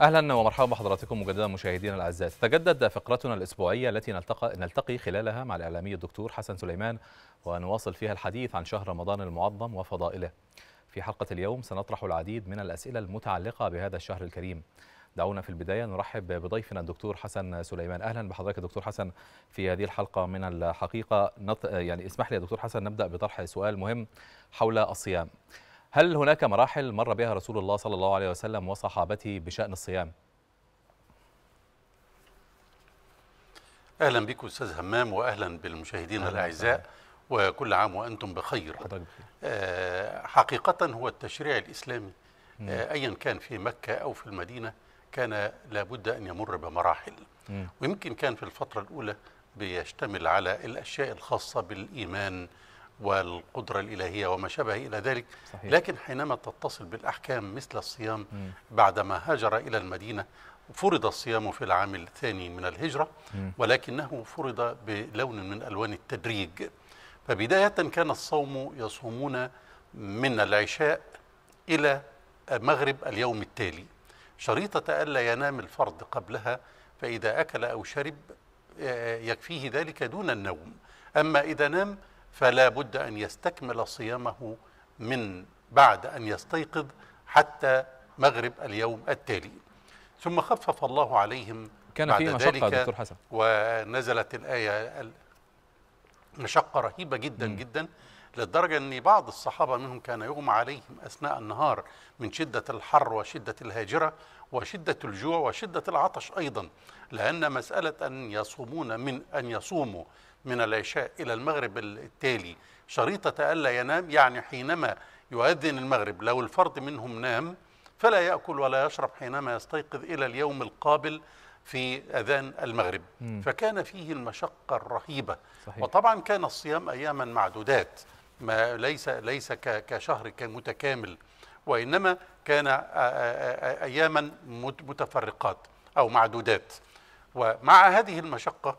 اهلا ومرحبا بحضراتكم مجددا مشاهدينا الاعزاء تتجدد فقرتنا الاسبوعيه التي نلتقى نلتقي خلالها مع الاعلامي الدكتور حسن سليمان ونواصل فيها الحديث عن شهر رمضان المعظم وفضائله في حلقه اليوم سنطرح العديد من الاسئله المتعلقه بهذا الشهر الكريم دعونا في البدايه نرحب بضيفنا الدكتور حسن سليمان اهلا بحضرتك يا دكتور حسن في هذه الحلقه من الحقيقه نط... يعني اسمح لي يا دكتور حسن نبدا بطرح سؤال مهم حول الصيام هل هناك مراحل مر بها رسول الله صلى الله عليه وسلم وصحابته بشأن الصيام؟ اهلا بك استاذ همام واهلا بالمشاهدين الاعزاء وكل عام وانتم بخير آه حقيقه هو التشريع الاسلامي آه ايا كان في مكه او في المدينه كان لابد ان يمر بمراحل مم. ويمكن كان في الفتره الاولى بيشتمل على الاشياء الخاصه بالايمان والقدرة الإلهية وما شابه إلى ذلك صحيح. لكن حينما تتصل بالأحكام مثل الصيام م. بعدما هاجر إلى المدينة فرض الصيام في العام الثاني من الهجرة م. ولكنه فرض بلون من ألوان التدريج فبداية كان الصوم يصومون من العشاء إلى مغرب اليوم التالي شريطة ألا ينام الفرد قبلها فإذا أكل أو شرب آه، يكفيه ذلك دون النوم أما إذا نام فلا بد أن يستكمل صيامه من بعد أن يستيقظ حتى مغرب اليوم التالي ثم خفف الله عليهم كان في مشقة دكتور حسن ونزلت الآية مشقة رهيبة جدا م. جدا للدرجة أن بعض الصحابة منهم كان يغمى عليهم أثناء النهار من شدة الحر وشدة الهاجرة وشدة الجوع وشدة العطش أيضا لأن مسألة أن يصومون من أن يصوموا من العشاء إلى المغرب التالي شريطة ألا ينام يعني حينما يؤذن المغرب لو الفرد منهم نام فلا يأكل ولا يشرب حينما يستيقظ إلى اليوم القابل في أذان المغرب م. فكان فيه المشقة الرهيبة صحيح. وطبعا كان الصيام أياما معدودات ما ليس ليس كشهر متكامل وإنما كان أياما متفرقات أو معدودات ومع هذه المشقة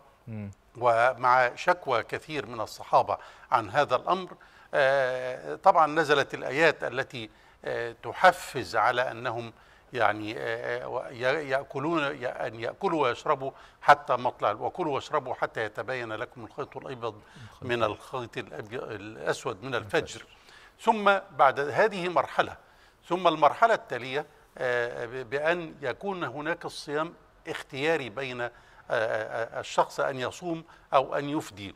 ومع شكوى كثير من الصحابة عن هذا الأمر آه، طبعا نزلت الآيات التي آه، تحفز على أنهم يعني آه، يأكلون أن يأكلوا ويشربوا حتى مطلع وكلوا واشربوا حتى يتبين لكم الخيط الأبيض من الخيط الأسود من الفجر ثم بعد هذه مرحلة ثم المرحلة التالية بأن يكون هناك الصيام اختياري بين الشخص أن يصوم أو أن يفدي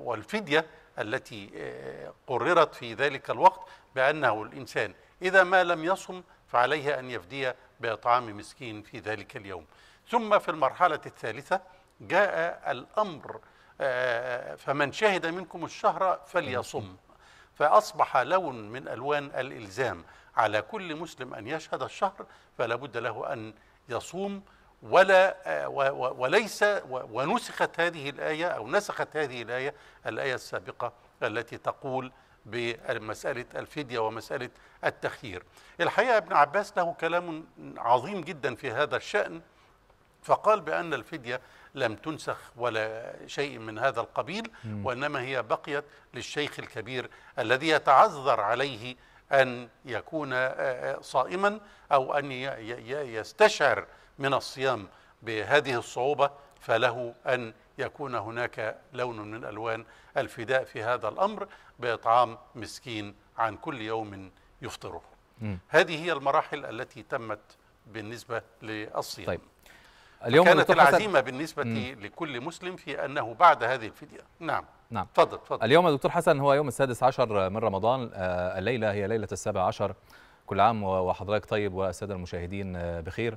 والفدية التي آه، قررت في ذلك الوقت بأنه الإنسان إذا ما لم يصم فعليه أن يفدي بإطعام مسكين في ذلك اليوم ثم في المرحلة الثالثة جاء الأمر آه، فمن شهد منكم الشهر فليصم فأصبح لون من ألوان الإلزام على كل مسلم أن يشهد الشهر فلا بد له أن يصوم ولا آه، وليس ونسخت هذه الآية أو نسخت هذه الآية الآية السابقة التي تقول بمسألة الفدية ومسألة التخيير الحقيقة ابن عباس له كلام عظيم جدا في هذا الشأن فقال بأن الفدية لم تنسخ ولا شيء من هذا القبيل وإنما هي بقيت للشيخ الكبير الذي يتعذر عليه أن يكون آه، آه، صائما أو أن يستشعر من الصيام بهذه الصعوبة فله أن يكون هناك لون من ألوان الفداء في هذا الأمر بإطعام مسكين عن كل يوم يفطره م. هذه هي المراحل التي تمت بالنسبة للصيام طيب. اليوم كانت العزيمة بالنسبة م. لكل مسلم في أنه بعد هذه الفدية نعم نعم تفضل تفضل اليوم دكتور حسن هو يوم السادس عشر من رمضان آه، الليله هي ليله السابع عشر كل عام وحضرتك طيب والساده المشاهدين آه، بخير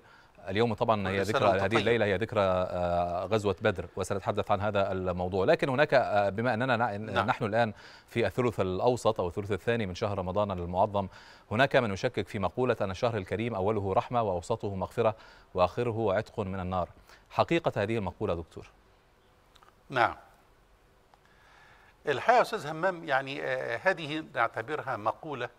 اليوم طبعا هي ذكرى هذه الليله هي ذكرى آه، غزوه بدر وسنتحدث عن هذا الموضوع لكن هناك بما اننا نعم. نحن الان في الثلث الاوسط او الثلث الثاني من شهر رمضان المعظم هناك من يشكك في مقوله ان الشهر الكريم اوله رحمه واوسطه مغفره واخره عتق من النار حقيقه هذه المقوله دكتور نعم الحقيقه يا استاذ همام يعني آه، هذه نعتبرها مقوله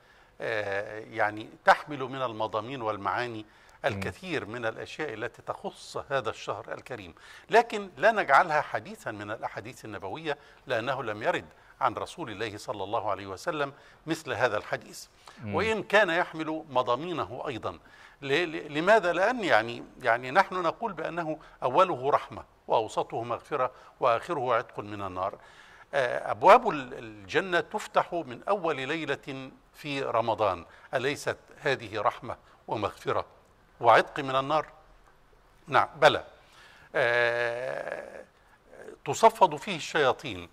آه، يعني تحمل من المضامين والمعاني الكثير من الاشياء التي تخص هذا الشهر الكريم، لكن لا نجعلها حديثا من الاحاديث النبويه لانه لم يرد عن رسول الله صلى الله عليه وسلم مثل هذا الحديث وإن كان يحمل مضامينه أيضا لماذا؟ لأن يعني, يعني نحن نقول بأنه أوله رحمة وأوسطه مغفرة وآخره عتق من النار آه، أبواب الجنة تفتح من أول ليلة في رمضان أليست هذه رحمة ومغفرة وعتق من النار نعم بلى آه، تصفد فيه الشياطين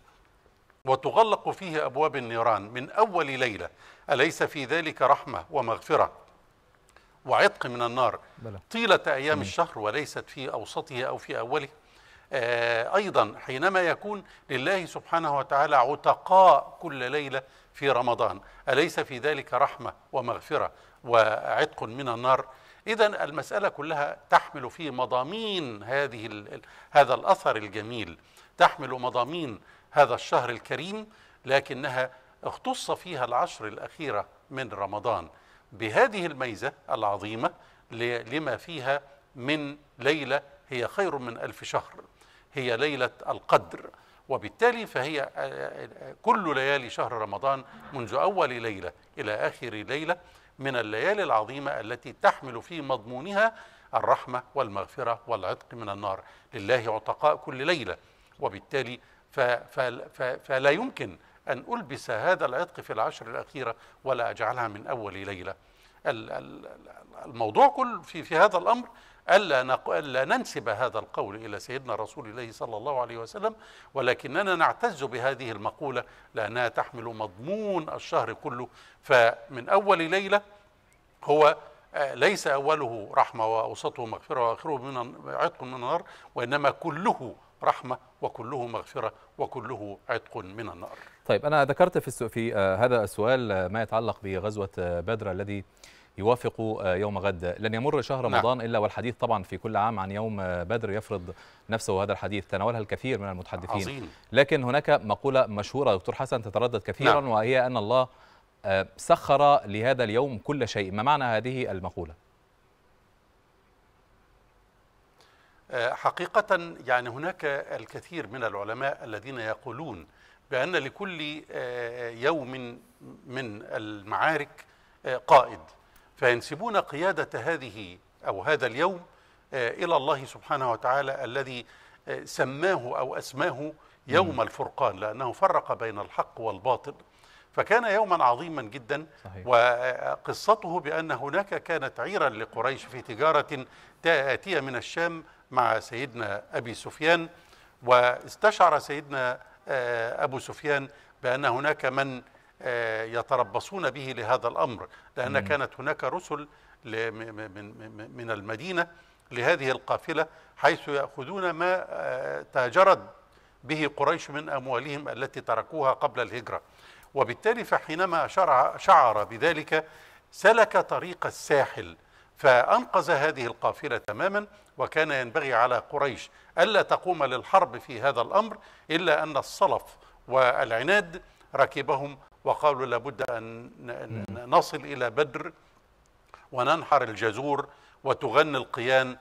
وتغلق فيه أبواب النيران من أول ليلة أليس في ذلك رحمة ومغفرة وعتق من النار بلى. طيلة أيام مم. الشهر وليست في أوسطه أو في أوله آه، أيضا حينما يكون لله سبحانه وتعالى عتقاء كل ليلة في رمضان أليس في ذلك رحمة ومغفرة وعتق من النار إذا المسألة كلها تحمل في مضامين هذه هذا الأثر الجميل تحمل مضامين هذا الشهر الكريم لكنها اختص فيها العشر الأخيرة من رمضان بهذه الميزة العظيمة لما فيها من ليلة هي خير من ألف شهر هي ليله القدر وبالتالي فهي آه، آه، كل ليالي شهر رمضان منذ اول ليله الى اخر ليله من الليالي العظيمه التي تحمل في مضمونها الرحمه والمغفره والعتق من النار لله عتقاء كل ليله وبالتالي فلا يمكن أن ألبس هذا العتق في العشر الأخيرة ولا أجعلها من أول ليلة الموضوع كل في, في هذا الأمر ألا, نق... ألا ننسب هذا القول إلى سيدنا رسول الله صلى الله عليه وسلم ولكننا نعتز بهذه المقولة لأنها تحمل مضمون الشهر كله فمن أول ليلة هو آه، ليس أوله رحمة وأوسطه مغفرة وآخره من عتق من النار وإنما كله رحمة وكله مغفرة وكله عتق من النار طيب أنا ذكرت في, في آه، هذا السؤال آه، ما يتعلق بغزوة بدر الذي يوافق آه، يوم غد لن يمر شهر نعم. رمضان نعم. إلا والحديث طبعا في كل عام عن يوم بدر يفرض نفسه هذا الحديث تناولها الكثير من المتحدثين عظيم. لكن هناك مقولة مشهورة دكتور حسن تتردد كثيرا نعم. وهي أن الله آه، سخر لهذا اليوم كل شيء ما معنى هذه المقولة؟ آه، حقيقة يعني هناك الكثير من العلماء الذين يقولون بأن لكل يوم من المعارك قائد فينسبون قيادة هذه أو هذا اليوم آه، إلى الله سبحانه وتعالى الذي آه، سماه أو أسماه يوم الفرقان لأنه فرق بين الحق والباطل فكان يوما عظيما جدا صحيح. وقصته بأن هناك كانت عيرا لقريش في تجارة تأتي من الشام مع سيدنا أبي سفيان واستشعر سيدنا آه، أبو سفيان بأن هناك من آه، يتربصون به لهذا الأمر لأن كانت هناك رسل من المدينة لهذه القافلة حيث يأخذون ما آه، تاجرت به قريش من أموالهم التي تركوها قبل الهجرة وبالتالي فحينما شرع شعر بذلك سلك طريق الساحل فأنقذ هذه القافلة تماما وكان ينبغي على قريش ألا تقوم للحرب في هذا الأمر إلا أن الصلف والعناد ركبهم وقالوا لابد أن نصل إلى بدر وننحر الجزور وتغني القيان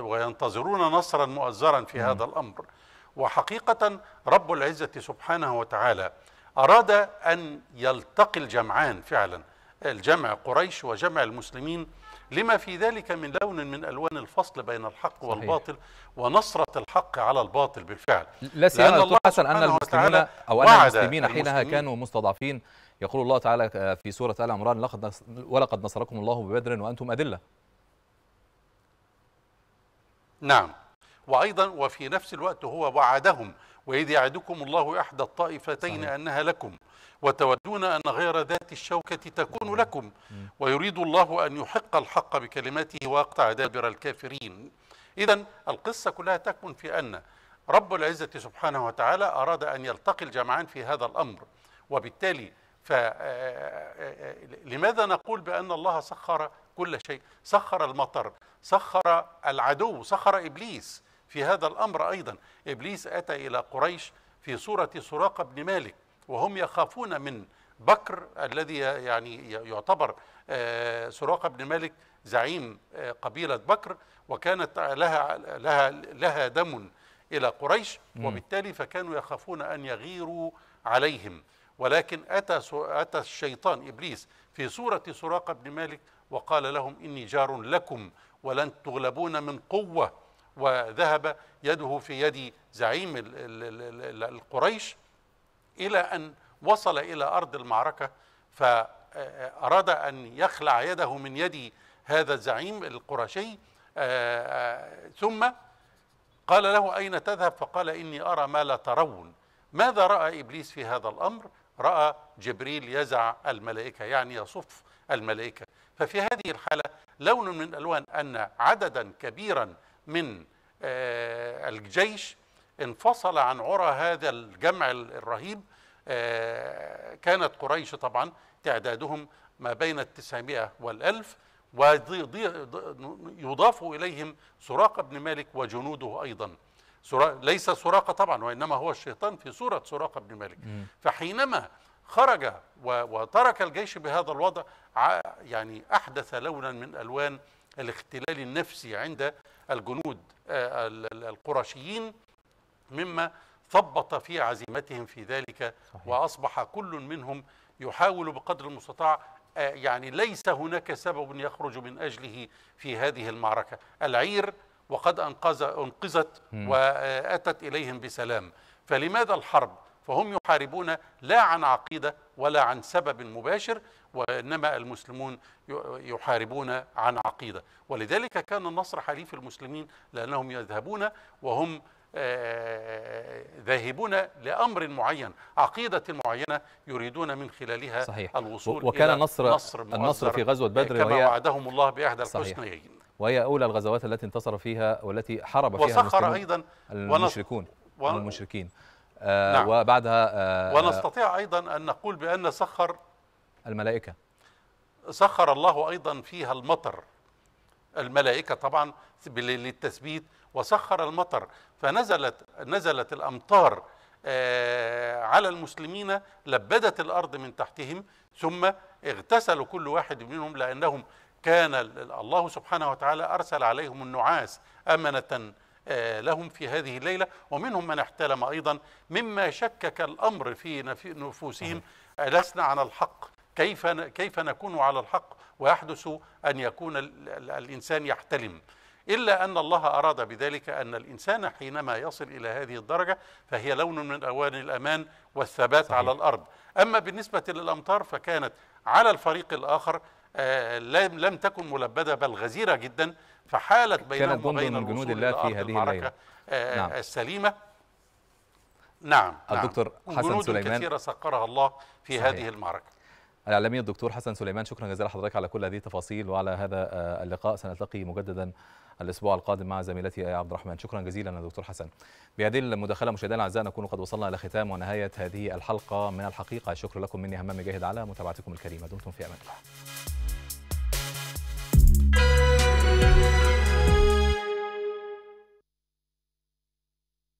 وينتظرون نصرا مؤزرا في هذا الأمر وحقيقة رب العزة سبحانه وتعالى أراد أن يلتقي الجمعان فعلا الجمع قريش وجمع المسلمين لما في ذلك من لون من الوان الفصل بين الحق والباطل ونصرة الحق على الباطل بالفعل لا سيما الله حسن ان المسلمين او ان المسلمين حينها كانوا مستضعفين يقول الله تعالى آه، في سوره ال عمران لقد ولقد نصركم الله ببدر وانتم اذله نعم وأيضا وفي نفس الوقت هو وعدهم وإذ يعدكم الله إحدى الطائفتين صحيح. أنها لكم وتودون أن غير ذات الشوكة تكون لكم ويريد الله أن يحق الحق بكلماته ويقطع دابر الكافرين إذا القصة كلها تكمن في أن رب العزة سبحانه وتعالى أراد أن يلتقي الجمعان في هذا الأمر وبالتالي فلماذا آه، آه، آه، نقول بأن الله سخر كل شيء سخر المطر سخر العدو سخر إبليس في هذا الأمر أيضا إبليس أتى إلى قريش في صورة سراقة بن مالك وهم يخافون من بكر الذي يعني يعتبر آه، سراقه بن مالك زعيم آه، قبيله بكر وكانت لها لها لها دم الى قريش وبالتالي فكانوا يخافون ان يغيروا عليهم ولكن اتى اتى الشيطان ابليس في صوره سراقه بن مالك وقال لهم اني جار لكم ولن تغلبون من قوه وذهب يده في يد زعيم القريش إلى أن وصل إلى أرض المعركة فأراد أن يخلع يده من يد هذا الزعيم القرشي آه، آه، ثم قال له أين تذهب فقال إني أرى ما لا ترون ماذا رأى إبليس في هذا الأمر رأى جبريل يزع الملائكة يعني يصف الملائكة ففي هذه الحالة لون من ألوان أن عددا كبيرا من آه، الجيش انفصل عن عرى هذا الجمع الرهيب آه، كانت قريش طبعا تعدادهم ما بين التسعمائة والألف ويضاف إليهم سراقة بن مالك وجنوده أيضا ليس سراقة طبعا وإنما هو الشيطان في صورة سراقة بن مالك فحينما خرج وترك الجيش بهذا الوضع يعني أحدث لونا من ألوان الاختلال النفسي عند الجنود آه، القرشيين مما ثبط في عزيمتهم في ذلك صحيح. وأصبح كل منهم يحاول بقدر المستطاع آه، يعني ليس هناك سبب يخرج من أجله في هذه المعركة العير وقد أنقذ أنقذت وأتت إليهم بسلام فلماذا الحرب؟ فهم يحاربون لا عن عقيدة ولا عن سبب مباشر وإنما المسلمون يحاربون عن عقيدة ولذلك كان النصر حليف المسلمين لأنهم يذهبون وهم آه، ذاهبون لأمر معين عقيدة معينة يريدون من خلالها صحيح. الوصول وكان إلى نصر, نصر النصر في غزوة بدر كما وهي وعدهم الله بإحدى الحسنيين وهي أولى الغزوات التي انتصر فيها والتي حارب فيها وسخر أيضا المشركون ون... المشركين آه نعم. وبعدها آه ونستطيع أيضا أن نقول بأن سخر الملائكة سخر الله أيضا فيها المطر الملائكة طبعا للتثبيت وسخر المطر فنزلت نزلت الامطار آه، على المسلمين لبدت الارض من تحتهم ثم اغتسلوا كل واحد منهم لانهم كان الله سبحانه وتعالى ارسل عليهم النعاس امنه آه، لهم في هذه الليله ومنهم من احتلم ايضا مما شكك الامر في نفوسهم لسنا على الحق كيف كيف نكون على الحق ويحدث ان يكون الانسان يحتلم إلا أن الله أراد بذلك أن الإنسان حينما يصل إلى هذه الدرجة فهي لون من أوان الأمان والثبات صحيح. على الأرض أما بالنسبة للأمطار فكانت على الفريق الآخر آه لم تكن ملبدة بل غزيرة جدا فحالت بينهم وبين جنود الله في هذه المعركة آه،, آه نعم. السليمة نعم الدكتور نعم. حسن جنود سليمان كثيرة سقرها الله في صحيح. هذه المعركة الاعلامي الدكتور حسن سليمان شكرا جزيلا حضرتك على كل هذه التفاصيل وعلى هذا آه، اللقاء سنلتقي مجددا الاسبوع القادم مع زميلتي ايه عبد الرحمن شكرا جزيلا يا دكتور حسن بهذه المداخله مشاهدينا الاعزاء نكون قد وصلنا الى ختام ونهايه هذه الحلقه من الحقيقه شكرا لكم مني همام جاهد على متابعتكم الكريمه دمتم في امان الله